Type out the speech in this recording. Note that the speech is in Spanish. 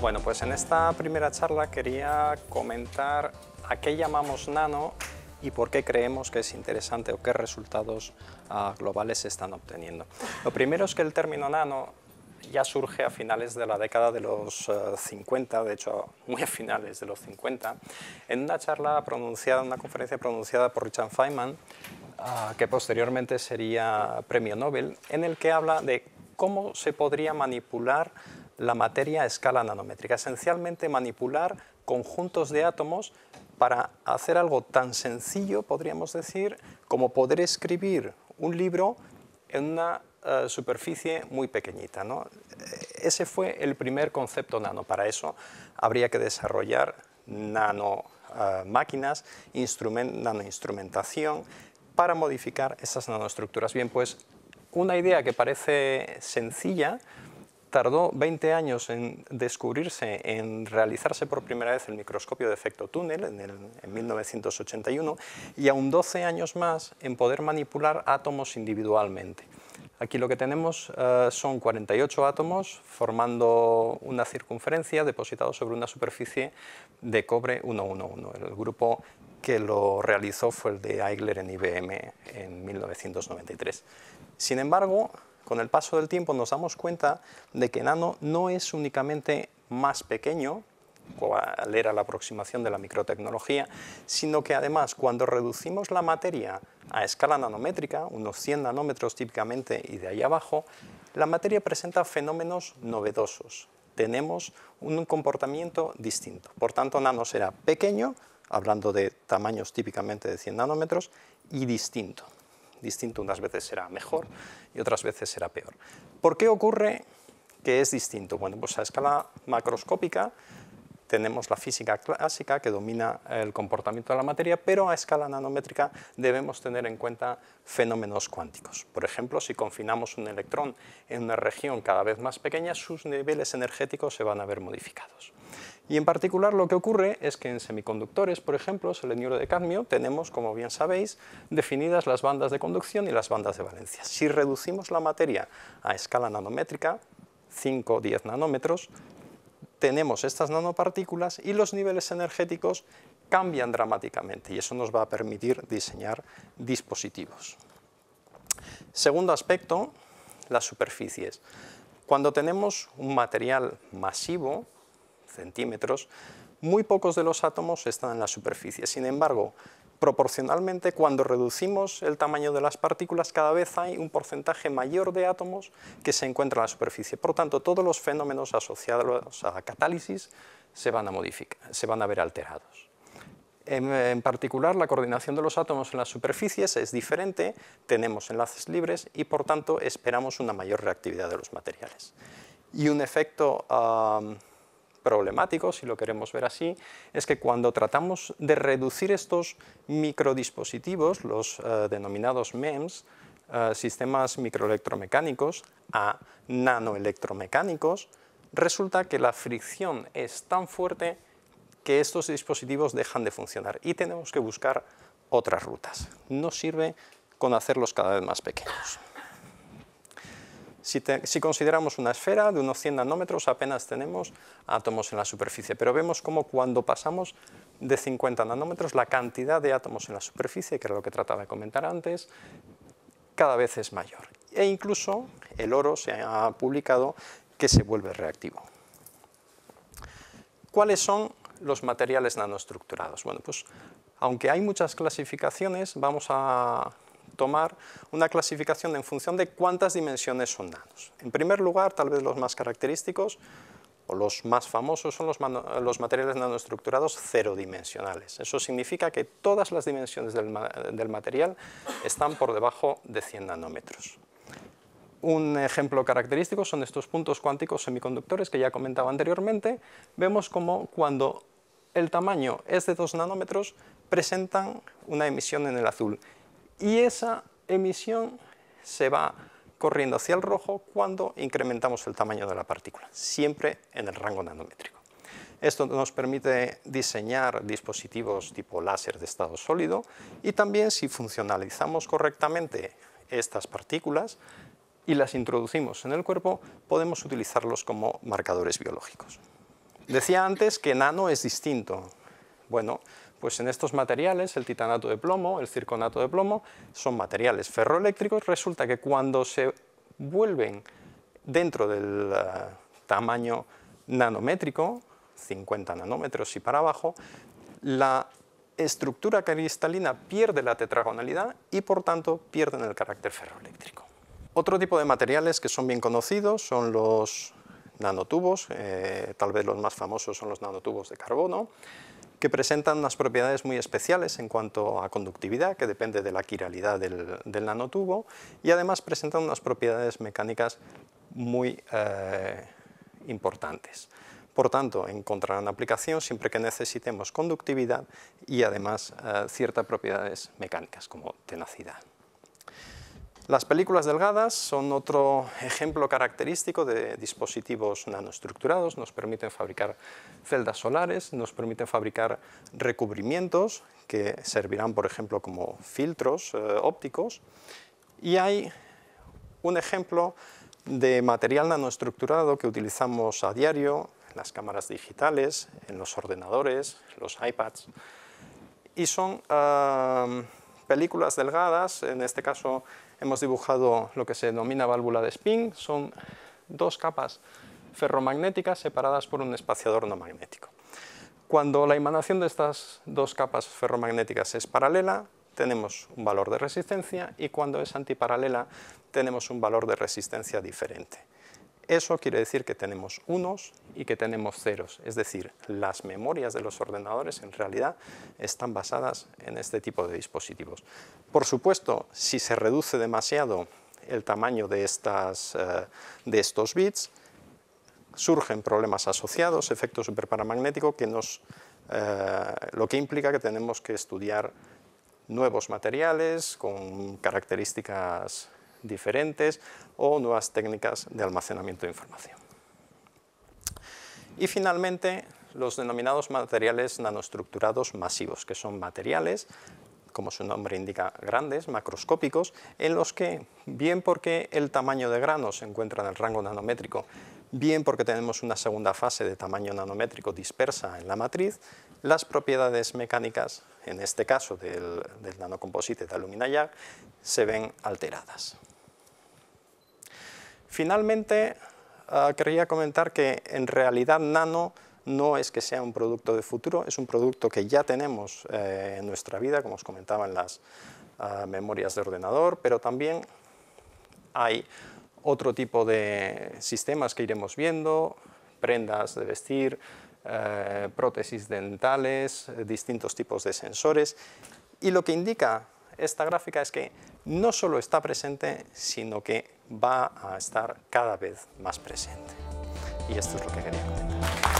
Bueno, pues en esta primera charla quería comentar a qué llamamos nano y por qué creemos que es interesante o qué resultados ah, globales se están obteniendo. Lo primero es que el término nano ya surge a finales de la década de los 50, eh, de hecho muy a finales de los 50, en una charla pronunciada, una conferencia pronunciada por Richard Feynman, ah, que posteriormente sería premio Nobel, en el que habla de cómo se podría manipular la materia a escala nanométrica, esencialmente manipular conjuntos de átomos para hacer algo tan sencillo, podríamos decir, como poder escribir un libro en una eh, superficie muy pequeñita. Ese fue el primer concepto nano. Para eso habría que desarrollar nano eh, nanoinstrumentación, para modificar esas nanoestructuras. Bien, pues una idea que parece sencilla, tardó 20 años en descubrirse, en realizarse por primera vez el microscopio de efecto túnel en, 1981 y aún 12 años más en poder manipular átomos individualmente. Aquí lo que tenemos eh, son 48 átomos formando una circunferencia depositado sobre una superficie de cobre 111. El grupo que lo realizó fue el de Eigler en IBM en 1993. Sin embargo, con el paso del tiempo nos damos cuenta de que nano no es únicamente más pequeño, cual era la aproximación de la microtecnología, sino que además cuando reducimos la materia a escala nanométrica, unos 100 nanómetros típicamente y de ahí abajo, la materia presenta fenómenos novedosos. Tenemos un comportamiento distinto. Por tanto, nano será pequeño, hablando de tamaños típicamente de 100 nanómetros, y distinto distinto, unas veces será mejor y otras veces será peor. ¿Por qué ocurre que es distinto? Bueno, pues a escala macroscópica tenemos la física clásica que domina el comportamiento de la materia, pero a escala nanométrica debemos tener en cuenta fenómenos cuánticos. Por ejemplo, si confinamos un electrón en una región cada vez más pequeña, sus niveles energéticos se van a ver modificados. Y en particular lo que ocurre es que en semiconductores, por ejemplo, selenuro de cadmio, tenemos, como bien sabéis, definidas las bandas de conducción y las bandas de valencia. Si reducimos la materia a escala nanométrica, 5 o 10 nanómetros, tenemos estas nanopartículas y los niveles energéticos cambian dramáticamente y eso nos va a permitir diseñar dispositivos. Segundo aspecto, las superficies. Cuando tenemos un material masivo, centímetros, muy pocos de los átomos están en la superficie. Sin embargo, proporcionalmente, cuando reducimos el tamaño de las partículas, cada vez hay un porcentaje mayor de átomos que se encuentran en la superficie. Por tanto, todos los fenómenos asociados a la catálisis se van a, modificar, se van a ver alterados. En, particular, la coordinación de los átomos en las superficies es diferente, tenemos enlaces libres y, por tanto, esperamos una mayor reactividad de los materiales. Y un efecto si lo queremos ver así, es que cuando tratamos de reducir estos microdispositivos, los eh, denominados MEMS, eh, sistemas microelectromecánicos, a nanoelectromecánicos, resulta que la fricción es tan fuerte que estos dispositivos dejan de funcionar y tenemos que buscar otras rutas. No sirve con hacerlos cada vez más pequeños. Si, consideramos una esfera de unos 100 nanómetros, apenas tenemos átomos en la superficie, pero vemos como cuando pasamos de 50 nanómetros, la cantidad de átomos en la superficie, que era lo que trataba de comentar antes, cada vez es mayor. E incluso el oro se ha publicado que se vuelve reactivo. ¿Cuáles son los materiales nanoestructurados? Bueno, pues aunque hay muchas clasificaciones, vamos a tomar una clasificación en función de cuántas dimensiones son nanos. En primer lugar, tal vez los más característicos o los más famosos son los, materiales nanoestructurados cero dimensionales. Eso significa que todas las dimensiones del, material están por debajo de 100 nanómetros. Un ejemplo característico son estos puntos cuánticos semiconductores que ya comentaba anteriormente. Vemos como cuando el tamaño es de 2 nanómetros, presentan una emisión en el azul y esa emisión se va corriendo hacia el rojo cuando incrementamos el tamaño de la partícula, siempre en el rango nanométrico. Esto nos permite diseñar dispositivos tipo láser de estado sólido y también si funcionalizamos correctamente estas partículas y las introducimos en el cuerpo, podemos utilizarlos como marcadores biológicos. Decía antes que nano es distinto. Bueno, pues en estos materiales, el titanato de plomo, el circonato de plomo, son materiales ferroeléctricos. Resulta que cuando se vuelven dentro del eh, tamaño nanométrico, 50 nanómetros y para abajo, la estructura cristalina pierde la tetragonalidad y por tanto pierden el carácter ferroeléctrico. Otro tipo de materiales que son bien conocidos son los nanotubos, eh, tal vez los más famosos son los nanotubos de carbono, que presentan unas propiedades muy especiales en cuanto a conductividad, que depende de la quiralidad del, nanotubo, y además presentan unas propiedades mecánicas muy eh, importantes. Por tanto, encontrarán aplicación siempre que necesitemos conductividad y además eh, ciertas propiedades mecánicas como tenacidad. Las películas delgadas son otro ejemplo característico de dispositivos nanoestructurados, nos permiten fabricar celdas solares, nos permiten fabricar recubrimientos que servirán, por ejemplo, como filtros eh, ópticos. Y hay un ejemplo de material nanoestructurado que utilizamos a diario en las cámaras digitales, en los ordenadores, los iPads, y son ah, películas delgadas, en este caso Hemos dibujado lo que se denomina válvula de spin, son dos capas ferromagnéticas separadas por un espaciador no magnético. Cuando la emanación de estas dos capas ferromagnéticas es paralela, tenemos un valor de resistencia y cuando es antiparalela tenemos un valor de resistencia diferente. Eso quiere decir que tenemos unos y que tenemos ceros, es decir, las memorias de los ordenadores en realidad están basadas en este tipo de dispositivos. Por supuesto, si se reduce demasiado el tamaño de, estas, eh, de estos bits, surgen problemas asociados, efecto superparamagnético, que nos, eh, lo que implica que tenemos que estudiar nuevos materiales con características diferentes o nuevas técnicas de almacenamiento de información. Y finalmente, los denominados materiales nanoestructurados masivos, que son materiales como su nombre indica, grandes, macroscópicos, en los que, bien porque el tamaño de grano se encuentra en el rango nanométrico, bien porque tenemos una segunda fase de tamaño nanométrico dispersa en la matriz, las propiedades mecánicas, en este caso del, del nanocomposite de alumina se ven alteradas. Finalmente, ah, quería comentar que en realidad Nano no es que sea un producto de futuro, es un producto que ya tenemos eh, en nuestra vida, como os comentaba en las ah, memorias de ordenador, pero también hay otro tipo de sistemas que iremos viendo, prendas de vestir, eh, prótesis dentales, distintos tipos de sensores. Y lo que indica esta gráfica es que no solo está presente, sino que va a estar cada vez más presente. Y esto es lo que quería comentar.